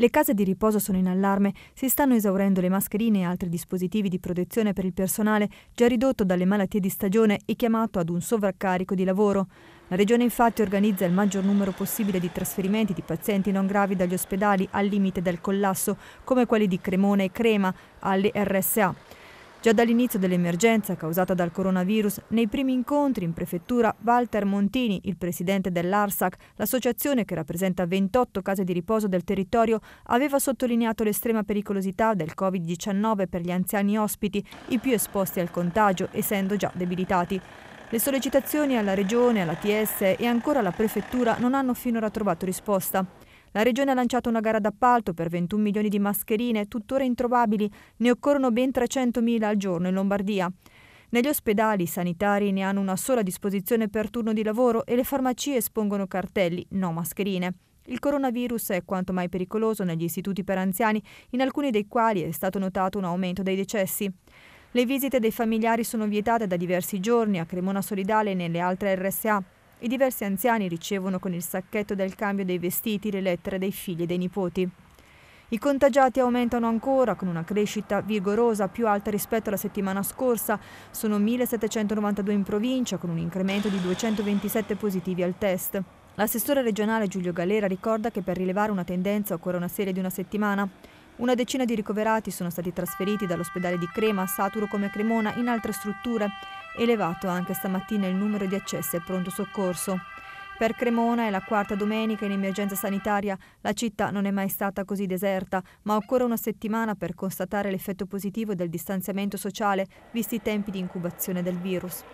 Le case di riposo sono in allarme, si stanno esaurendo le mascherine e altri dispositivi di protezione per il personale già ridotto dalle malattie di stagione e chiamato ad un sovraccarico di lavoro. La Regione infatti organizza il maggior numero possibile di trasferimenti di pazienti non gravi dagli ospedali al limite del collasso, come quelli di Cremona e Crema, alle RSA. Già dall'inizio dell'emergenza causata dal coronavirus, nei primi incontri in prefettura, Walter Montini, il presidente dell'ARSAC, l'associazione che rappresenta 28 case di riposo del territorio, aveva sottolineato l'estrema pericolosità del Covid-19 per gli anziani ospiti, i più esposti al contagio, essendo già debilitati. Le sollecitazioni alla Regione, alla TS e ancora alla Prefettura non hanno finora trovato risposta. La Regione ha lanciato una gara d'appalto per 21 milioni di mascherine, tuttora introvabili, ne occorrono ben 300.000 al giorno in Lombardia. Negli ospedali i sanitari ne hanno una sola disposizione per turno di lavoro e le farmacie espongono cartelli, no mascherine. Il coronavirus è quanto mai pericoloso negli istituti per anziani, in alcuni dei quali è stato notato un aumento dei decessi. Le visite dei familiari sono vietate da diversi giorni a Cremona Solidale e nelle altre RSA. I diversi anziani ricevono con il sacchetto del cambio dei vestiti le lettere dei figli e dei nipoti. I contagiati aumentano ancora con una crescita vigorosa più alta rispetto alla settimana scorsa, sono 1792 in provincia con un incremento di 227 positivi al test. L'assessore regionale Giulio Galera ricorda che per rilevare una tendenza occorre una serie di una settimana. Una decina di ricoverati sono stati trasferiti dall'ospedale di Crema, Saturo come Cremona, in altre strutture Elevato anche stamattina il numero di accessi al pronto soccorso. Per Cremona è la quarta domenica in emergenza sanitaria. La città non è mai stata così deserta, ma occorre una settimana per constatare l'effetto positivo del distanziamento sociale, visti i tempi di incubazione del virus.